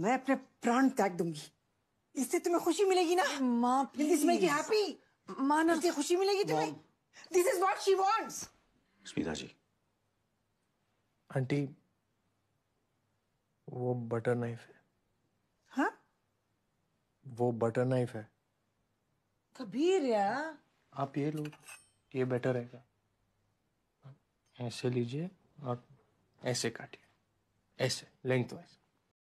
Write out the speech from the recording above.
मैं अपने प्राण त्याग दूंगी इससे तुम्हें खुशी मिलेगी ना माँ दिस मेक यू हैप्पी माँ ना खुशी मिलेगी तुम्हें this is what she wants Smita ji aunty वो बटर नाइफ है हाँ वो बटर नाइफ है कबीर यार आप ये लो ये बेटर रहेगा ऐसे लीजिए और ऐसे काटिए ऐसे लेंथ वाइज